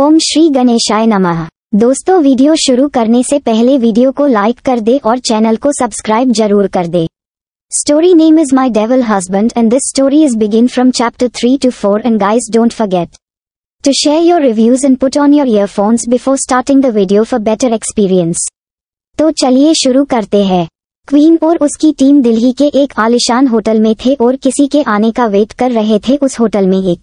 ओम श्री गणेशाय नमः दोस्तों वीडियो शुरू करने से पहले वीडियो को लाइक कर दे और चैनल को सब्सक्राइब जरूर कर दे story name is my devil husband and this story is begin from chapter three two four and guys don't forget to share your reviews and put on your earphones before starting the video for better experience तो चलिए शुरू करते हैं queen और उसकी team Delhi के एक आलिशान होटल में थे और किसी के आने का वेट कर रहे थे उस होटल में एक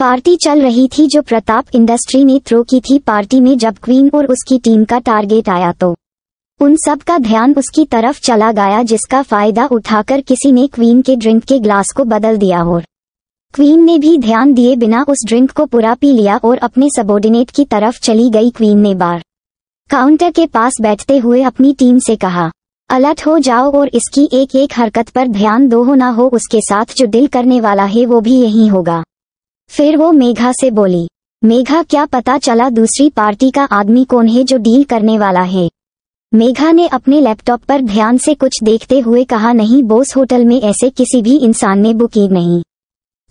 पार्टी चल रही थी जो प्रताप इंडस्ट्री ने थ्रो की थी पार्टी में जब क्वीन और उसकी टीम का टारगेट आया तो उन सब का ध्यान उसकी तरफ चला गया जिसका फायदा उठाकर किसी ने क्वीन के ड्रिंक के ग्लास को बदल दिया और क्वीन ने भी ध्यान दिए बिना उस ड्रिंक को पूरा पी लिया और अपने सबोर्डिनेट की तरफ चली गई क्वीन ने बार काउंटर के पास बैठते हुए अपनी टीम से कहा अलर्ट हो जाओ और इसकी एक एक हरकत पर ध्यान दो हो ना हो उसके साथ जो दिल करने वाला है वो भी यही होगा फिर वो मेघा से बोली मेघा क्या पता चला दूसरी पार्टी का आदमी कौन है जो डील करने वाला है मेघा ने अपने लैपटॉप पर ध्यान से कुछ देखते हुए कहा नहीं बोस होटल में ऐसे किसी भी इंसान ने बुकिंग नहीं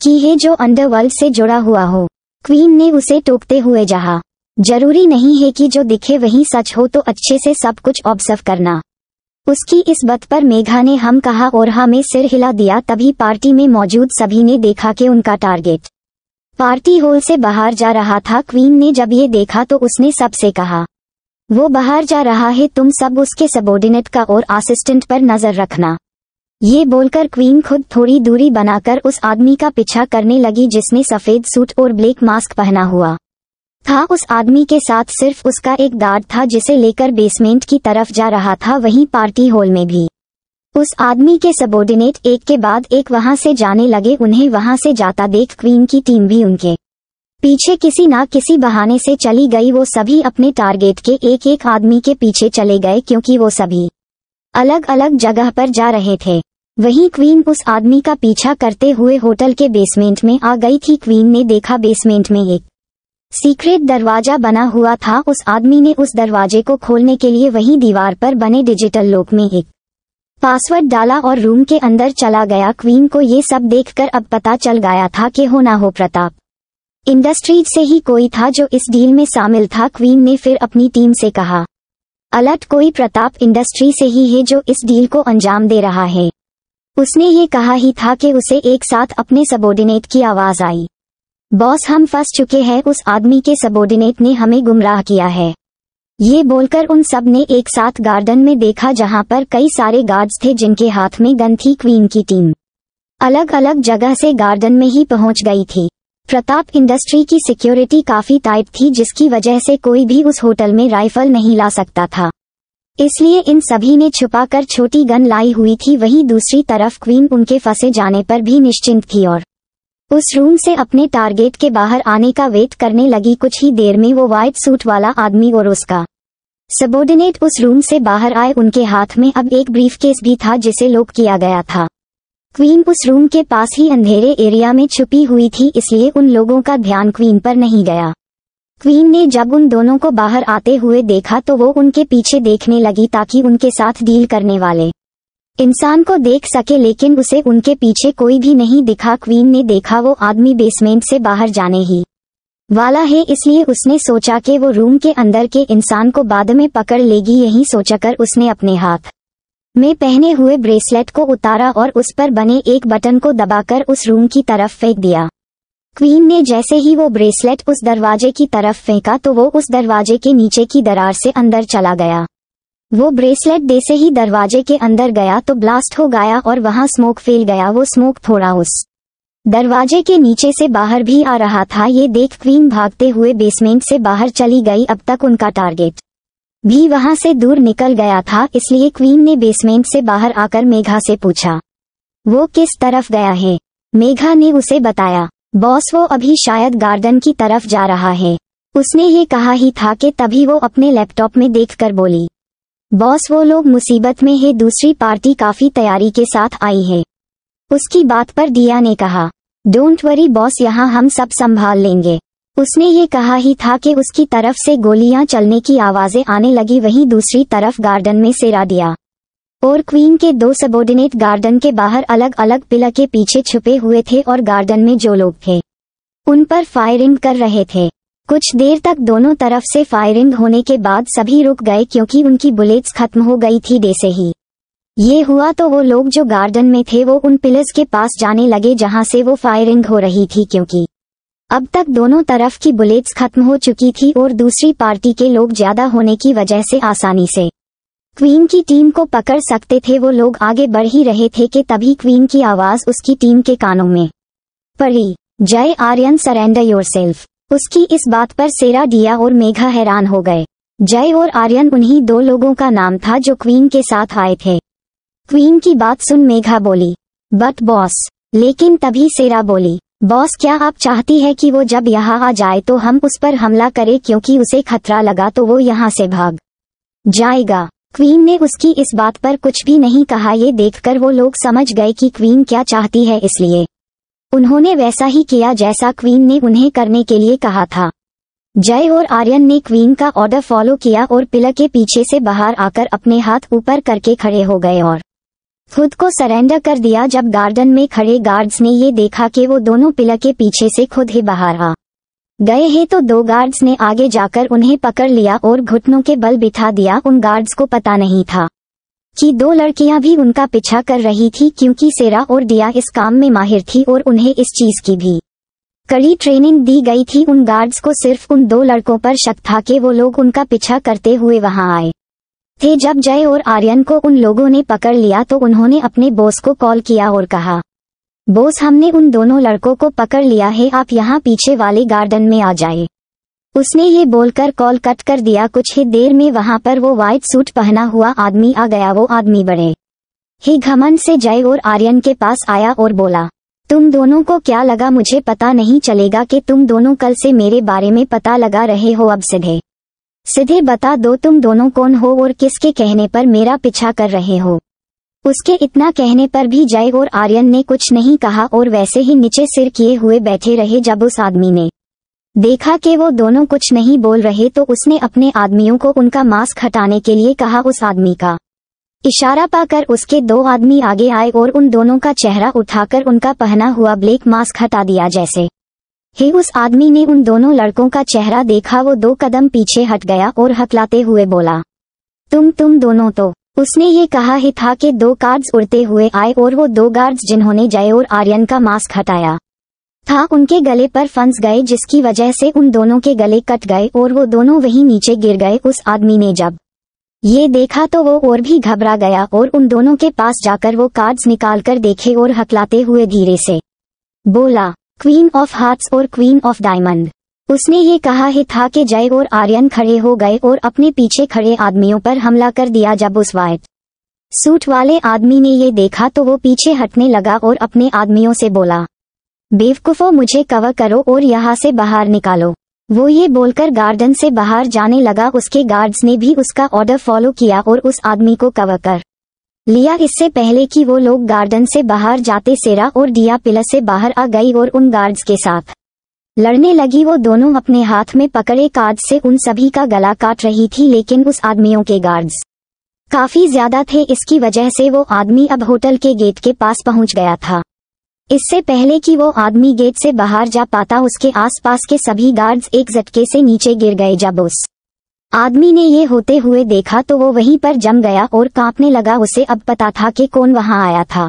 की है जो अंडरवर्ल्ड से जुड़ा हुआ हो क्वीन ने उसे टोकते हुए जहा जरूरी नहीं है कि जो दिखे वही सच हो तो अच्छे से सब कुछ ऑब्जर्व करना उसकी इस बात पर मेघा ने हम कहा और हमें में सिर हिला दिया तभी पार्टी में मौजूद सभी ने देखा कि उनका टारगेट पार्टी हॉल से बाहर जा रहा था क्वीन ने जब ये देखा तो उसने सबसे कहा वो बाहर जा रहा है तुम सब उसके सबोर्डिनेट का और असिस्टेंट पर नजर रखना ये बोलकर क्वीन खुद थोड़ी दूरी बनाकर उस आदमी का पीछा करने लगी जिसने सफेद सूट और ब्लैक मास्क पहना हुआ था उस आदमी के साथ सिर्फ उसका एक गार्ड था जिसे लेकर बेसमेंट की तरफ जा रहा था वहीं पार्टी हॉल में भी उस आदमी के सबोर्डिनेट एक के बाद एक वहां से जाने लगे उन्हें वहां से जाता देख क्वीन की टीम भी उनके पीछे किसी ना किसी बहाने से चली गई वो सभी अपने टारगेट के एक एक आदमी के पीछे चले गए क्योंकि वो सभी अलग अलग जगह पर जा रहे थे वहीं क्वीन उस आदमी का पीछा करते हुए होटल के बेसमेंट में आ गई थी क्वीन ने देखा बेसमेंट में एक सीक्रेट दरवाजा बना हुआ था उस आदमी ने उस दरवाजे को खोलने के लिए वहीं दीवार पर बने डिजिटल लोक में एक पासवर्ड डाला और रूम के अंदर चला गया क्वीन को ये सब देखकर अब पता चल गया था कि हो ना हो प्रताप इंडस्ट्रीज से ही कोई था जो इस डील में शामिल था क्वीन ने फिर अपनी टीम से कहा अलर्ट कोई प्रताप इंडस्ट्री से ही है जो इस डील को अंजाम दे रहा है उसने ये कहा ही था कि उसे एक साथ अपने सबोर्डिनेट की आवाज आई बॉस हम फंस चुके हैं उस आदमी के सबोर्डिनेट ने हमें गुमराह किया है ये बोलकर उन सब ने एक साथ गार्डन में देखा जहां पर कई सारे गार्ड्स थे जिनके हाथ में गन थी क्वीन की टीम अलग अलग जगह से गार्डन में ही पहुंच गई थी प्रताप इंडस्ट्री की सिक्योरिटी काफी टाइट थी जिसकी वजह से कोई भी उस होटल में राइफल नहीं ला सकता था इसलिए इन सभी ने छुपाकर छोटी गन लाई हुई थी वहीं दूसरी तरफ क्वीन उनके फंसे जाने पर भी निश्चिंत थी और उस रूम से अपने टारगेट के बाहर आने का वेट करने लगी कुछ ही देर में वो व्हाइट सूट वाला आदमी और उसका सबोर्डिनेट उस रूम से बाहर आए उनके हाथ में अब एक ब्रीफ केस भी था जिसे लोक किया गया था क्वीन उस रूम के पास ही अंधेरे एरिया में छुपी हुई थी इसलिए उन लोगों का ध्यान क्वीन पर नहीं गया क्वीन ने जब उन दोनों को बाहर आते हुए देखा तो वो उनके पीछे देखने लगी ताकि उनके साथ डील करने वाले इंसान को देख सके लेकिन उसे उनके पीछे कोई भी नहीं दिखा क्वीन ने देखा वो आदमी बेसमेंट से बाहर जाने ही वाला है इसलिए उसने सोचा कि वो रूम के अंदर के इंसान को बाद में पकड़ लेगी यही सोचकर उसने अपने हाथ में पहने हुए ब्रेसलेट को उतारा और उस पर बने एक बटन को दबाकर उस रूम की तरफ फेंक दिया क्वीन ने जैसे ही वो ब्रेसलेट उस दरवाजे की तरफ फेंका तो वो उस दरवाजे के नीचे की दरार से अंदर चला गया वो ब्रेसलेट जैसे ही दरवाजे के अंदर गया तो ब्लास्ट हो गया और वहां स्मोक फैल गया वो स्मोक थोड़ा उस दरवाजे के नीचे से बाहर भी आ रहा था ये देख क्वीन भागते हुए बेसमेंट से बाहर चली गई अब तक उनका टारगेट भी वहां से दूर निकल गया था इसलिए क्वीन ने बेसमेंट से बाहर आकर मेघा से पूछा वो किस तरफ गया है मेघा ने उसे बताया बॉस वो अभी शायद गार्डन की तरफ जा रहा है उसने ये कहा ही था कि तभी वो अपने लैपटॉप में देखकर बोली बॉस वो लोग मुसीबत में है दूसरी पार्टी काफी तैयारी के साथ आई है उसकी बात पर दिया ने कहा डोंट वरी बॉस यहाँ हम सब संभाल लेंगे उसने ये कहा ही था कि उसकी तरफ से गोलियां चलने की आवाजें आने लगी वहीं दूसरी तरफ गार्डन में सिरा दिया और क्वीन के दो सबोर्डिनेट गार्डन के बाहर अलग अलग पिला के पीछे छुपे हुए थे और गार्डन में जो लोग थे उन पर फायरिंग कर रहे थे कुछ देर तक दोनों तरफ से फायरिंग होने के बाद सभी रुक गए क्योंकि उनकी बुलेट्स खत्म हो गई थी जैसे ही ये हुआ तो वो लोग जो गार्डन में थे वो उन पिलर्स के पास जाने लगे जहां से वो फायरिंग हो रही थी क्योंकि अब तक दोनों तरफ की बुलेट्स खत्म हो चुकी थी और दूसरी पार्टी के लोग ज्यादा होने की वजह से आसानी से क्वीन की टीम को पकड़ सकते थे वो लोग आगे बढ़ ही रहे थे कि तभी क्वीन की आवाज उसकी टीम के कानों में पड़ी जय आर्यन सरेंडर योर उसकी इस बात पर सेरा डिया और मेघा हैरान हो गए जय और आर्यन उन्हीं दो लोगों का नाम था जो क्वीन के साथ आए थे क्वीन की बात सुन मेघा बोली बट बॉस लेकिन तभी सेरा बोली बॉस क्या आप चाहती है कि वो जब यहाँ आ जाए तो हम उस पर हमला करें क्योंकि उसे खतरा लगा तो वो यहाँ से भाग जाएगा क्वीन ने उसकी इस बात पर कुछ भी नहीं कहा ये देखकर वो लोग समझ गए कि क्वीन क्या चाहती है इसलिए उन्होंने वैसा ही किया जैसा क्वीन ने उन्हें करने के लिए कहा था जय और आर्यन ने क्वीन का ऑर्डर फॉलो किया और पिलर के पीछे से बाहर आकर अपने हाथ ऊपर करके खड़े हो गए और खुद को सरेंडर कर दिया जब गार्डन में खड़े गार्ड्स ने ये देखा कि वो दोनों पिलर के पीछे से खुद ही बाहर आ गए हैं तो दो गार्ड्स ने आगे जाकर उन्हें पकड़ लिया और घुटनों के बल बिठा दिया उन गार्ड्स को पता नहीं था कि दो लड़कियां भी उनका पीछा कर रही थी क्योंकि सेरा और दिया इस काम में माहिर थी और उन्हें इस चीज की भी कड़ी ट्रेनिंग दी गई थी उन गार्ड्स को सिर्फ उन दो लड़कों पर शक था कि वो लोग उनका पीछा करते हुए वहां आए थे जब जय और आर्यन को उन लोगों ने पकड़ लिया तो उन्होंने अपने बोस को कॉल किया और कहा बोस हमने उन दोनों लड़कों को पकड़ लिया है आप यहाँ पीछे वाले गार्डन में आ जाए उसने ये बोलकर कॉल कट कर दिया कुछ ही देर में वहां पर वो व्हाइट सूट पहना हुआ आदमी आ गया वो आदमी बड़े ही घमन से जय और आर्यन के पास आया और बोला तुम दोनों को क्या लगा मुझे पता नहीं चलेगा कि तुम दोनों कल से मेरे बारे में पता लगा रहे हो अब सीधे सीधे बता दो तुम दोनों कौन हो और किसके कहने पर मेरा पीछा कर रहे हो उसके इतना कहने पर भी जय और आर्यन ने कुछ नहीं कहा और वैसे ही नीचे सिर किए हुए बैठे रहे जब उस आदमी ने देखा कि वो दोनों कुछ नहीं बोल रहे तो उसने अपने आदमियों को उनका मास्क हटाने के लिए कहा उस आदमी का इशारा पाकर उसके दो आदमी आगे आए और उन दोनों का चेहरा उठाकर उनका पहना हुआ ब्लैक मास्क हटा दिया जैसे हे उस आदमी ने उन दोनों लड़कों का चेहरा देखा वो दो कदम पीछे हट गया और हकलाते हुए बोला तुम तुम दोनों तो उसने ये कहा ही था कि दो गार्ड्स उड़ते हुए आए और वो दो गार्ड्स जिन्होंने जय और आर्यन का मास्क हटाया था उनके गले पर फंस गए जिसकी वजह से उन दोनों के गले कट गए और वो दोनों वहीं नीचे गिर गए उस आदमी ने जब ये देखा तो वो और भी घबरा गया और उन दोनों के पास जाकर वो कार्ड्स निकालकर देखे और हकलाते हुए धीरे से बोला क्वीन ऑफ हार्ट्स और क्वीन ऑफ डायमंड उसने ये कहा है था कि जय और आर्यन खड़े हो गए और अपने पीछे खड़े आदमियों पर हमला कर दिया जब उस वायट सूट वाले आदमी ने ये देखा तो वो पीछे हटने लगा और अपने आदमियों से बोला बेवकूफो मुझे कवर करो और यहाँ से बाहर निकालो वो ये बोलकर गार्डन से बाहर जाने लगा उसके गार्ड्स ने भी उसका ऑर्डर फॉलो किया और उस आदमी को कवर कर लिया इससे पहले कि वो लोग गार्डन से बाहर जाते सेरा और दिया पिला से बाहर आ गई और उन गार्ड्स के साथ लड़ने लगी वो दोनों अपने हाथ में पकड़े काज से उन सभी का गला काट रही थी लेकिन उस आदमियों के गार्ड्स काफी ज्यादा थे इसकी वजह से वो आदमी अब होटल के गेट के पास पहुंच गया था इससे पहले कि वो आदमी गेट से बाहर जा पाता उसके आसपास के सभी गार्ड्स एक झटके से नीचे गिर गए जब उस आदमी ने ये होते हुए देखा तो वो वहीं पर जम गया और कांपने लगा उसे अब पता था कि कौन वहां आया था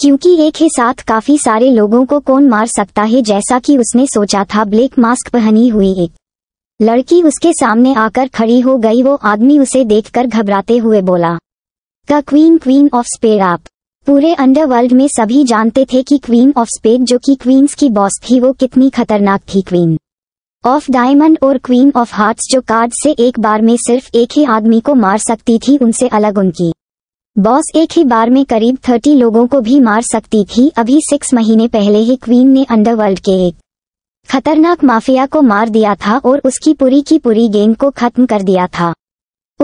क्योंकि एक ही साथ काफी सारे लोगों को कौन मार सकता है जैसा कि उसने सोचा था ब्लैक मास्क पहनी हुई एक लड़की उसके सामने आकर खड़ी हो गई वो आदमी उसे देखकर घबराते हुए बोला का क्वीन क्वीन ऑफ स्पेड आप पूरे अंडरवर्ल्ड में सभी जानते थे कि क्वीन ऑफ स्पेड जो कि क्वींस की बॉस थी वो कितनी खतरनाक थी क्वीन ऑफ डायमंड और क्वीन ऑफ हार्ट्स जो कार्ड से एक बार में सिर्फ एक ही आदमी को मार सकती थी उनसे अलग उनकी बॉस एक ही बार में करीब थर्टी लोगों को भी मार सकती थी अभी सिक्स महीने पहले ही क्वीन ने अंडरवर्ल्ड के एक खतरनाक माफिया को मार दिया था और उसकी पूरी की पूरी गेंद को खत्म कर दिया था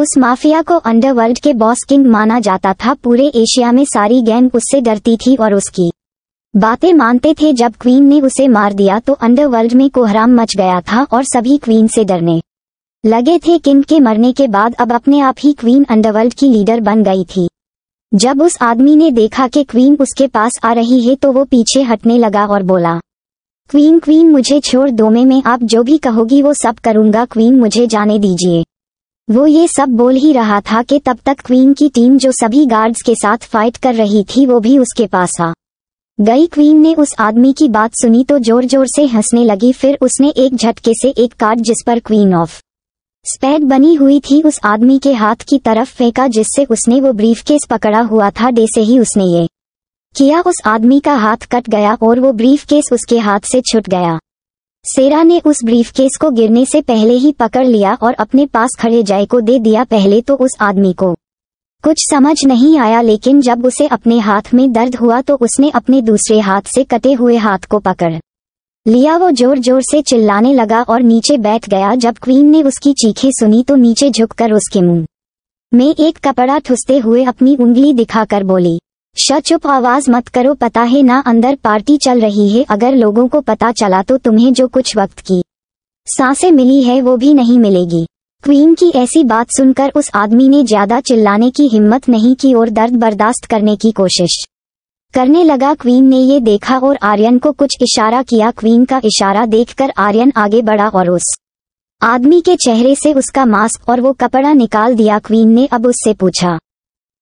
उस माफिया को अंडरवर्ल्ड के बॉस किंग माना जाता था पूरे एशिया में सारी गैंग उससे डरती थी और उसकी बातें मानते थे जब क्वीन ने उसे मार दिया तो अंडरवर्ल्ड में कोहराम मच गया था और सभी क्वीन से डरने लगे थे किन के मरने के बाद अब अपने आप ही क्वीन अंडरवर्ल्ड की लीडर बन गई थी जब उस आदमी ने देखा कि क्वीन उसके पास आ रही है तो वो पीछे हटने लगा और बोला क्वीन क्वीन मुझे छोड़ दो में आप जो भी कहोगी वो सब करूंगा क्वीन मुझे जाने दीजिए वो ये सब बोल ही रहा था कि तब तक क्वीन की टीम जो सभी गार्ड्स के साथ फाइट कर रही थी वो भी उसके पास आ गई क्वीन ने उस आदमी की बात सुनी तो जोर जोर से हंसने लगी फिर उसने एक झटके से एक कार्ड जिस पर क्वीन ऑफ स्पैड बनी हुई थी उस आदमी के हाथ की तरफ फेंका जिससे उसने वो ब्रीफ केस पकड़ा हुआ था डे से ही उसने ये किया उस आदमी का हाथ कट गया और वो ब्रीफ केस उसके हाथ से छुट गया सेरा ने उस ब्रीफ केस को गिरने से पहले ही पकड़ लिया और अपने पास खड़े जय को दे दिया पहले तो उस आदमी को कुछ समझ नहीं आया लेकिन जब उसे अपने हाथ में दर्द हुआ तो उसने अपने दूसरे हाथ से कटे हुए हाथ को पकड़ लिया वो जोर जोर से चिल्लाने लगा और नीचे बैठ गया जब क्वीन ने उसकी चीखें सुनी तो नीचे झुककर उसके मुंह में एक कपड़ा ठुसते हुए अपनी उंगली दिखाकर बोली श चुप आवाज मत करो पता है ना अंदर पार्टी चल रही है अगर लोगों को पता चला तो तुम्हें जो कुछ वक्त की सांसें मिली है वो भी नहीं मिलेगी क्वीन की ऐसी बात सुनकर उस आदमी ने ज्यादा चिल्लाने की हिम्मत नहीं की और दर्द बर्दाश्त करने की कोशिश करने लगा क्वीन ने ये देखा और आर्यन को कुछ इशारा किया क्वीन का इशारा देखकर आर्यन आगे बढ़ा और उस आदमी के चेहरे से उसका मास्क और वो कपड़ा निकाल दिया क्वीन ने अब उससे पूछा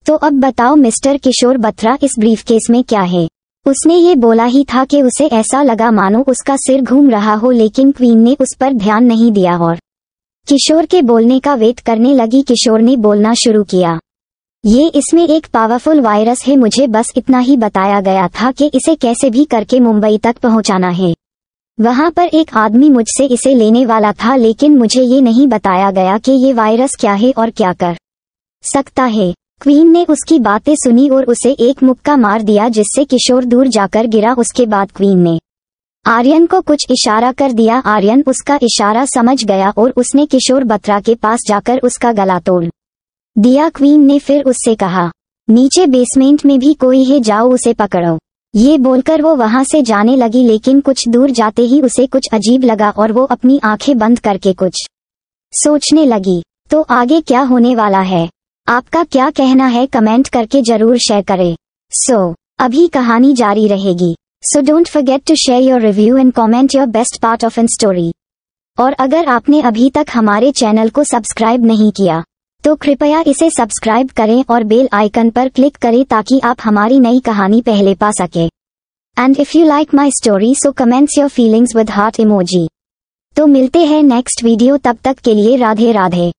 तो अब बताओ मिस्टर किशोर बत्रा इस ब्रीफकेस में क्या है उसने ये बोला ही था कि उसे ऐसा लगा मानो उसका सिर घूम रहा हो लेकिन क्वीन ने उस पर ध्यान नहीं दिया और किशोर के बोलने का वेट करने लगी किशोर ने बोलना शुरू किया ये इसमें एक पावरफुल वायरस है मुझे बस इतना ही बताया गया था कि इसे कैसे भी करके मुंबई तक पहुंचाना है वहां पर एक आदमी मुझसे इसे लेने वाला था लेकिन मुझे ये नहीं बताया गया कि ये वायरस क्या है और क्या कर सकता है क्वीन ने उसकी बातें सुनी और उसे एक मुक्का मार दिया जिससे किशोर दूर जाकर गिरा उसके बाद क्वीन ने आर्यन को कुछ इशारा कर दिया आर्यन उसका इशारा समझ गया और उसने किशोर बत्रा के पास जाकर उसका गला तोड़ दिया क्वीन ने फिर उससे कहा नीचे बेसमेंट में भी कोई है जाओ उसे पकड़ो ये बोलकर वो वहां से जाने लगी लेकिन कुछ दूर जाते ही उसे कुछ अजीब लगा और वो अपनी आंखें बंद करके कुछ सोचने लगी तो आगे क्या होने वाला है आपका क्या कहना है कमेंट करके जरूर शेयर करें सो so, अभी कहानी जारी रहेगी so don't forget to share your review and comment your best part of an story और अगर आपने अभी तक हमारे चैनल को सब्सक्राइब नहीं किया तो कृपया इसे सब्सक्राइब करें और बेल आइकन पर क्लिक करें ताकि आप हमारी नई कहानी पहले पा सकें and if you like my story so comments your feelings with heart emoji तो मिलते हैं नेक्स्ट वीडियो तब तक के लिए राधे राधे